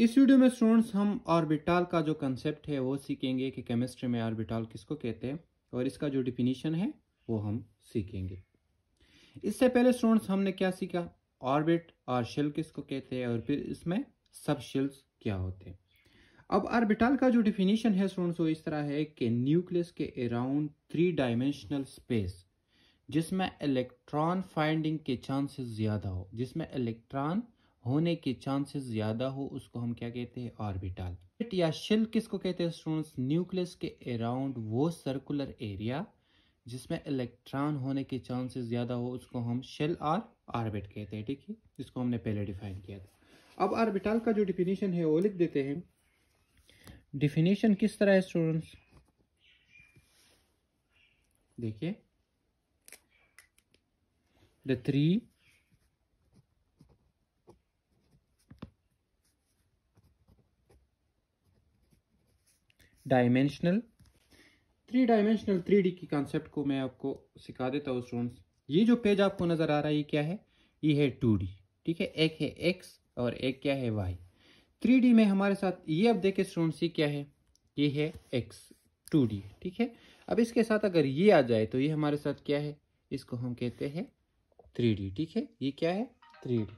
इस वीडियो में स्टूडेंट्स हम ऑर्बिटाल का जो कंसेप्ट है वो सीखेंगे कि केमिस्ट्री में ऑर्बिटाल किसको कहते हैं और इसका जो डिफिनीशन है वो हम सीखेंगे इससे पहले स्टूडेंट्स हमने क्या सीखा ऑर्बिट और शेल किसको कहते हैं और फिर इसमें सब शेल्स क्या होते हैं अब ऑर्बिटाल का जो डिफिनीशन है स्टूडेंट्स वो इस तरह है कि न्यूक्लियस के अराउंड थ्री डायमेंशनल स्पेस जिसमें इलेक्ट्रॉन फाइंडिंग के चांसेस ज़्यादा हो जिसमें इलेक्ट्रॉन होने के चांसेस ज़्यादा हो उसको हम क्या कहते हैं ऑर्बिटल या शिल किसको कहते हैं स्टूडेंट्स न्यूक्लियस के अराउंड वो सर्कुलर एरिया जिसमें इलेक्ट्रॉन होने के चांसेस ज़्यादा हो उसको हम शिल और ऑर्बिट कहते हैं ठीक है जिसको हमने पहले डिफाइन किया था अब ऑर्बिटल का जो डिफिनेशन है वो लिख देते हैं डिफिनेशन किस तरह है स्टूडेंट्स देखिए the three dimensional three dimensional three D की कॉन्सेप्ट को मैं आपको सिखा देता हूँ स्टूडेंट्स ये जो पेज आपको नज़र आ रहा है ये क्या है ये है टू डी ठीक है एक है एक्स और एक क्या है वाई थ्री डी में हमारे साथ ये अब देखें स्टूडेंट्स ये क्या है ये है एक्स टू डी ठीक है अब इसके साथ अगर ये आ जाए तो ये हमारे साथ क्या है इसको हम कहते हैं थ्री डी ठीक है ये क्या है थ्री डी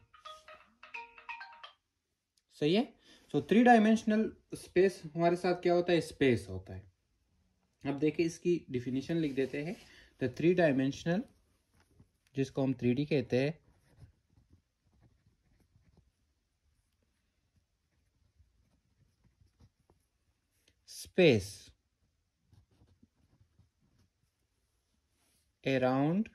सही है सो थ्री डायमेंशनल स्पेस हमारे साथ क्या होता है स्पेस होता है अब देखिए इसकी डिफिनीशन लिख देते हैं द थ्री डायमेंशनल जिसको हम थ्री कहते हैं space around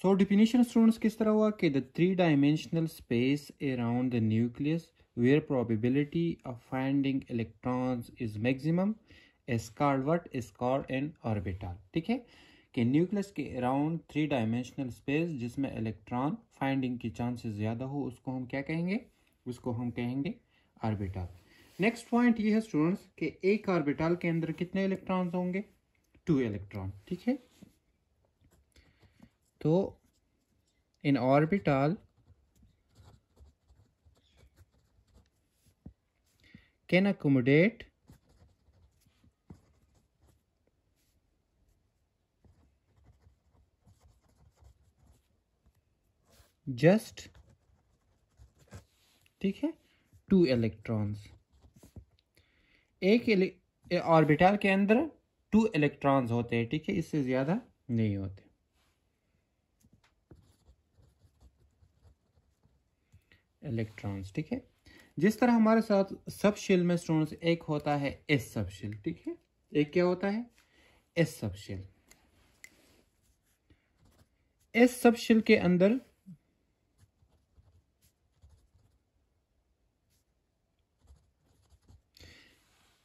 so definition students किस तरह हुआ कि the three dimensional space around the nucleus where probability of finding electrons is maximum is called what is called and orbital ठीक है कि न्यूक्लियस के अराउंड थ्री डायमेंशनल स्पेस जिसमें इलेक्ट्रॉन फाइंडिंग के चांसेस ज़्यादा हो उसको हम क्या कहेंगे उसको हम कहेंगे ऑर्बिटल नेक्स्ट पॉइंट ये है स्टूडेंट्स कि एक ऑर्बिटल के अंदर कितने इलेक्ट्रॉन्स होंगे टू इलेक्ट्रॉन ठीक है तो इन ऑर्बिटल कैन अकोमोडेट जस्ट ठीक है टू इलेक्ट्रॉन्स एक ऑर्बिटल के अंदर टू इलेक्ट्रॉन्स होते हैं ठीक है इससे ज़्यादा नहीं होते इलेक्ट्रॉन्स ठीक है जिस तरह हमारे साथ सब शेल में स्टूडेंट्स एक होता है एस सब शेल ठीक है एक क्या होता है S sub shell S sub shell के अंदर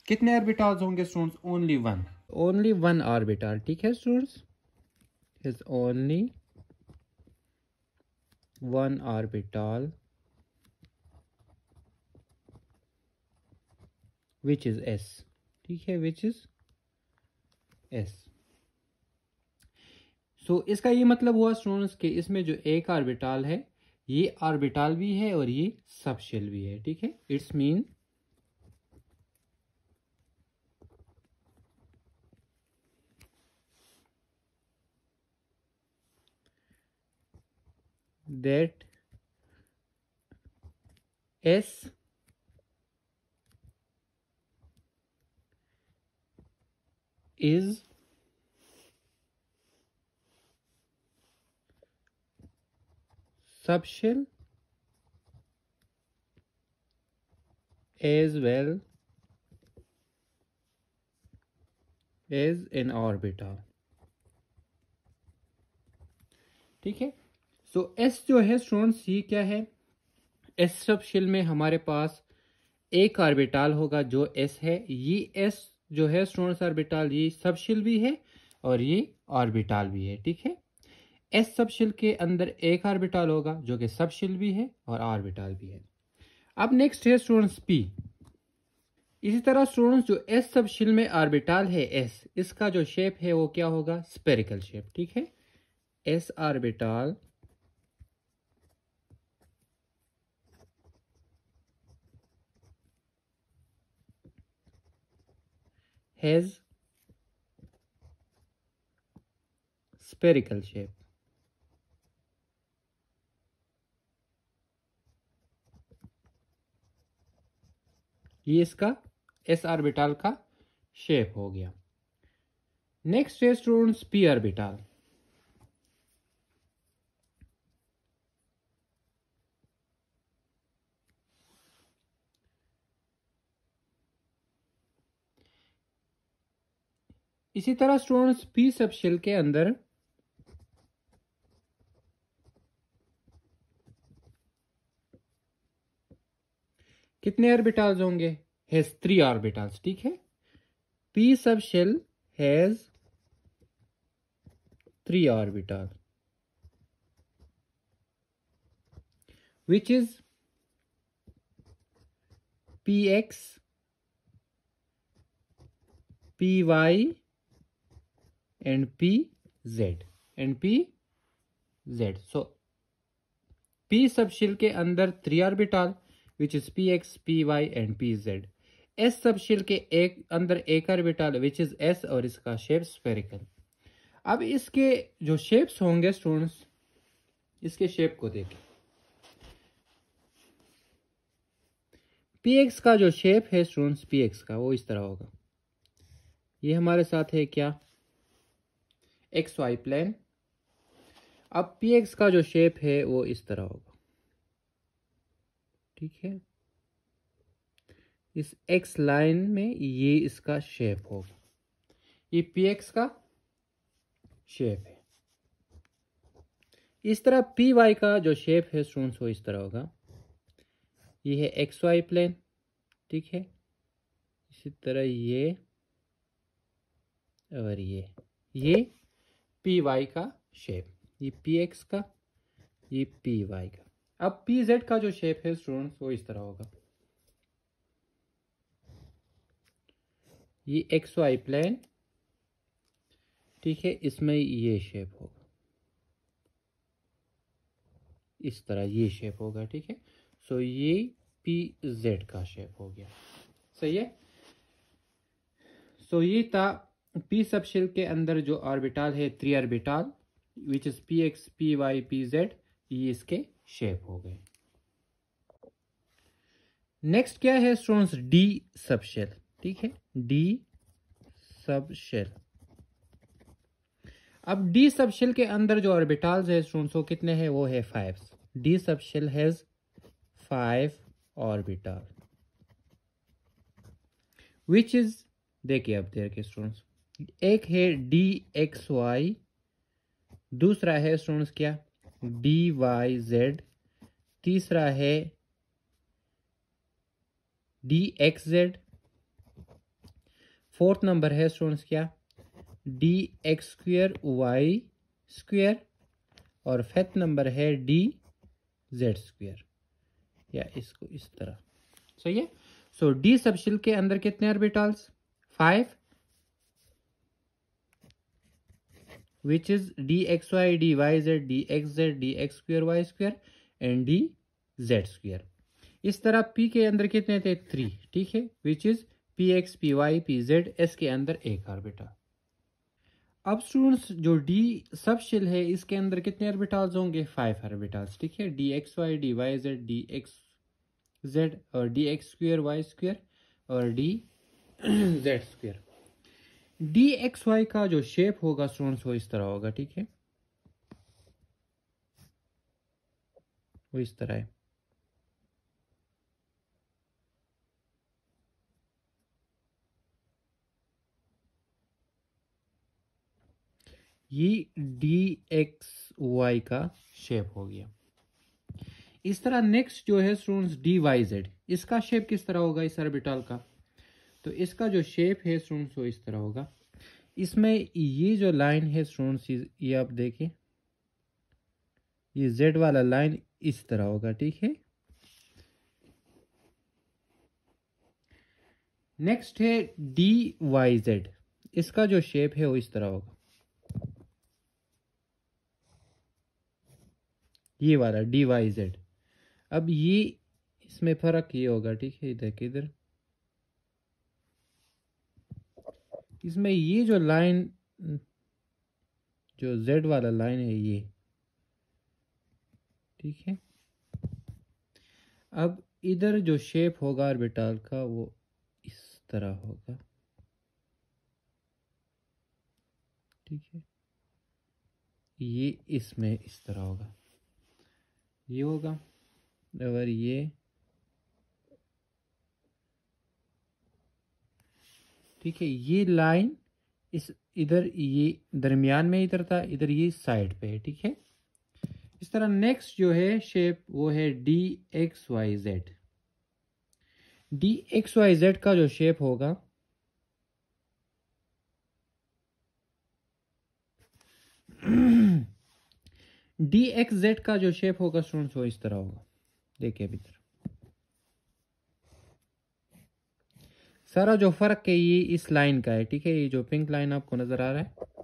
कितने ऑर्बिटल होंगे students only one only one orbital ठीक है students is only one orbital which is S ठीक है विच इज़ एस सो इसका ये मतलब हुआ स्टूडेंट्स के इसमें जो एक आर्बिटाल है ये आर्बिटाल भी है और ये सबशेल भी है ठीक है it's mean that S is subshell as well as an orbital ठीक है सो एस जो है स्टूडेंट सी क्या है एस सबशेल में हमारे पास एक ऑर्बिटाल होगा जो एस है ये एस जो है स्टूडेंट्स ऑर्बिटाल ये सबशिल भी है और ये ऑर्बिटाल भी है ठीक है एस शिल के अंदर एक ऑर्बिटाल होगा जो कि शिल भी है और ऑर्बिटाल भी है अब नेक्स्ट है स्टूडेंट्स पी इसी तरह स्टूडेंट्स जो एस शिल में ऑर्बिटाल है एस इसका जो शेप है वो क्या होगा स्पेरिकल शेप ठीक है S orbital has spherical shape. ये इसका एस ऑर्बिटल का शेप हो गया नेक्स्ट है स्टूडेंट्स पी ऑर्बिटल इसी तरह स्टूडेंट्स पी सब शेल के अंदर कितने ऑर्बिटल्स होंगे हैज थ्री ऑर्बिटल्स ठीक है P sub shell has three orbital P X P Y and Z and P Z so P sub shell के अंदर three orbital which is P X P Y and P Z S sub shell के एक अंदर एक आरबिटॉल which is S और इसका shape spherical अब इसके जो शेप्स होंगे स्टूडेंट्स इसके शेप को देखें पी एक्स का जो शेप है स्टूडेंट्स पी एक्स का वो इस तरह होगा ये हमारे साथ है क्या एक्स वाई प्लेन अब पी एक्स का जो शेप है वो इस तरह होगा ठीक है इस एक्स लाइन में ये इसका शेप होगा ये पी एक्स का शेप है इस तरह पी वाई का जो शेप है स्टूडेंट्स वो इस तरह होगा ये है एक्स वाई प्लेन ठीक है इसी तरह ये और ये ये पी वाई का शेप ये पी एक्स का ये पी वाई का अब पी जेड का जो शेप है स्टूडेंट्स वो इस तरह होगा ये एक्स वाई प्लेन ठीक है इसमें ये शेप होगा इस तरह ये शेप होगा ठीक है सो ये पी जेड का शेप हो गया सही है सो ये था पी सब शेल के अंदर जो ऑर्बिटाल है three orbital which is P X P Y P Z ये इसके शेप हो गए नेक्स्ट क्या है स्टूडेंट्स डी सब शेल ठीक है डी सब शेल अब डी सब शेल के अंदर जो ऑर्बिटाल्स है स्टूडेंट्स वो कितने हैं वो है five D sub shell has five orbital which is देखिए अब देर के स्टूडेंट्स एक है डी एक्स वाई दूसरा है स्टूडेंट्स क्या डी वाई जेड तीसरा है D X Z fourth number है स्टूडेंट्स क्या D X square Y square और फिफ्थ नंबर है डी जेड स्क्वेयर या इसको इस तरह सही है सो डी सबशिल के अंदर कितने orbitals five which is dxy, dyz, dxz, dx square, y square and dz square. इस तरह p के अंदर कितने थे थ्री ठीक है which is P X P Y P Z S के अंदर एक ऑर्बिटल अब स्टूडेंट्स जो डी सब शिल है इसके अंदर कितने ऑर्बिटल्स होंगे फाइव ऑर्बिटल्स ठीक है D X Y D Y Z D X Z और D X square Y square और D Z square D X Y का जो शेप होगा स्टूडेंट्स वो इस तरह होगा ठीक है वो इस तरह है ये डी एक्स वाई का शेप हो गया इस तरह नेक्स्ट जो है स्टूडेंट्स डी वाई जेड इसका शेप किस तरह होगा इस ऑर्बिटल का तो इसका जो शेप है स्टूडेंट्स वो इस तरह होगा इसमें ये जो लाइन है स्टूडेंट्स ये आप देखें ये जेड वाला लाइन इस तरह होगा ठीक है नेक्स्ट है डी वाई जेड इसका जो शेप है वो इस तरह होगा ये वाला डी वाई जेड अब ये इसमें फ़र्क ये होगा ठीक है इधर किधर इसमें ये जो लाइन जो जेड वाला लाइन है ये ठीक है अब इधर जो शेप होगा आर्बिटाल का वो इस तरह होगा ठीक है ये इसमें इस तरह होगा ये होगा और ये ठीक है ये लाइन इस इधर ये दरमियान में इधर था इधर ये साइड पे है ठीक है इस तरह नेक्स्ट जो है शेप वो है D X Y Z D X Y Z का जो शेप होगा डी एक्स जेड का जो शेप होगा स्टूडेंट्स वो इस तरह होगा देखिए अभी तरह सारा जो फ़र्क है ये इस लाइन का है ठीक है ये जो पिंक लाइन आपको नज़र आ रहा है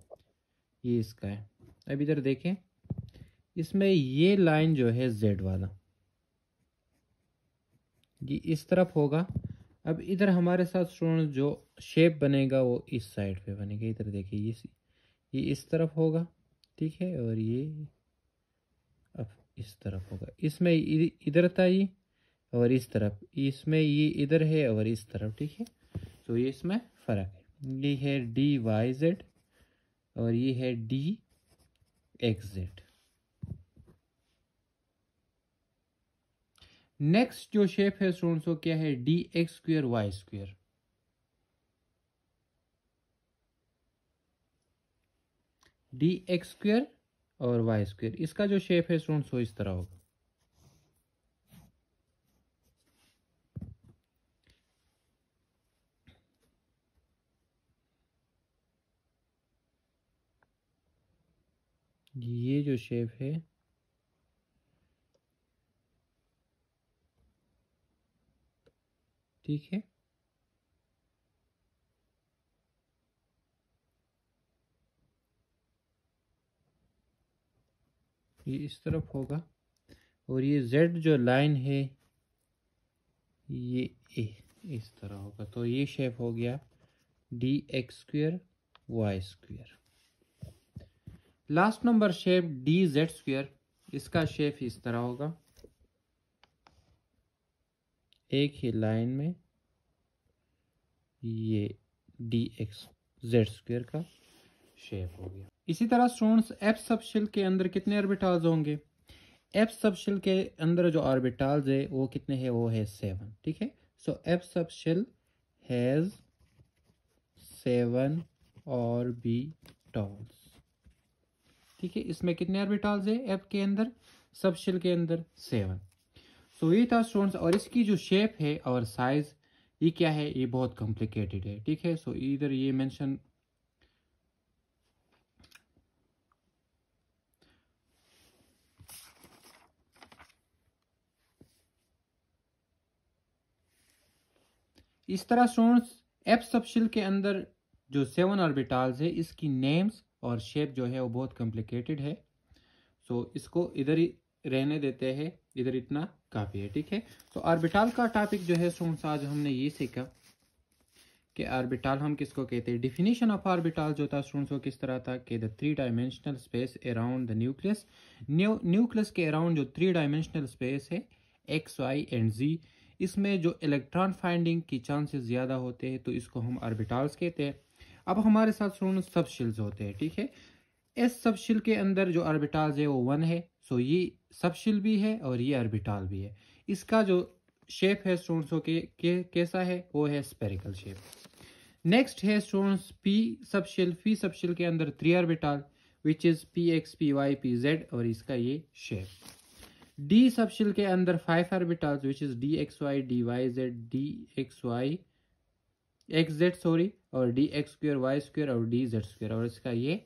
ये इसका है अब इधर देखें इसमें ये लाइन जो है जेड वाला ये इस तरफ होगा अब इधर हमारे साथ स्टूडेंट जो शेप बनेगा वो इस साइड पे बनेगा इधर देखिए ये ये इस तरफ होगा ठीक है और ये अब इस तरफ होगा इसमें इधर था ये और इस तरफ इसमें ये इधर है और इस तरफ ठीक है तो ये इसमें फ़र्क है ये है डी वाई जेड और ये है डी एक्स जेड नेक्स्ट जो शेप है स्टूडेंट्स वो क्या है D X square Y square D X square और वाई स्क्वेयर इसका जो शेप है स्टूडेंट्स वो इस तरह होगा शेप है ठीक है ये इस तरफ होगा और ये जेड जो लाइन है ये ए इस तरह होगा तो ये शेप हो गया D X square Y square last number shape D Z square इसका शेप इस तरह होगा एक ही लाइन में ये डी एक्स जेड स्क्वेयर का शेप हो गया इसी तरह स्टूडेंट्स एफ सब शिल के अंदर कितने ऑर्बिटाल्स होंगे एफ सब शिल के अंदर जो ऑर्बिटाल्स है वो कितने है वो है सेवन ठीक है सो एफ सब शिल हैज सेवन टॉल्स ठीक है इसमें कितने ऑर्बिटल्स है एफ के अंदर सब शिल के अंदर सेवन सो ये था स्टोन और इसकी जो शेप है और साइज ये क्या है ये बहुत कॉम्प्लिकेटेड है ठीक है सो इधर ये मेंशन इस तरह स्टोन एफ सब शिल के अंदर जो सेवन ऑर्बिटॉल्स है इसकी नेम्स और शेप जो है वो बहुत कॉम्प्लिकेटेड है सो so, इसको इधर ही रहने देते हैं इधर इतना काफ़ी है ठीक है तो आर्बिटाल का टॉपिक जो है सोन आज हमने ये सीखा कि आर्बिटाल हम किसको कहते हैं डिफिनीशन ऑफ आर्बिटाल जो था स्टूडेंट्स वो किस तरह था कि the three dimensional space around the nucleus nucleus के अराउंड जो थ्री डायमेंशनल स्पेस है एक्स वाई एंड जी इसमें जो इलेक्ट्रॉन फाइंडिंग की चांसेस ज़्यादा होते हैं तो इसको हम आर्बिटाल्स कहते हैं अब हमारे साथ स्टूडेंट सब शिल्स होते हैं ठीक है इस सब शिल के अंदर जो अर्बिटाज है वो वन है सो ये सब शिल भी है और ये अर्बिटाल भी है इसका जो शेप है स्टूडेंट्सों के, के कैसा है वो है स्पेरिकल शेप नेक्स्ट है students P sub shell P sub shell के अंदर three orbital which is P X P Y P Z और इसका ये शेप डी सब शिल के अंदर five orbitals which is D X Y D Y Z D X Y X Z sorry और D X square Y square और D Z square और इसका ये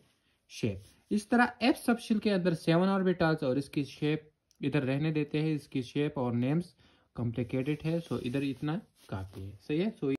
शेप इस तरह एफ सबशिल के अंदर सेवन ऑर्बिटल्स और इसकी शेप इधर रहने देते हैं इसकी शेप और नेम्स कॉम्प्लिकेटेड है सो इधर इतना काफ़ी है सही है सो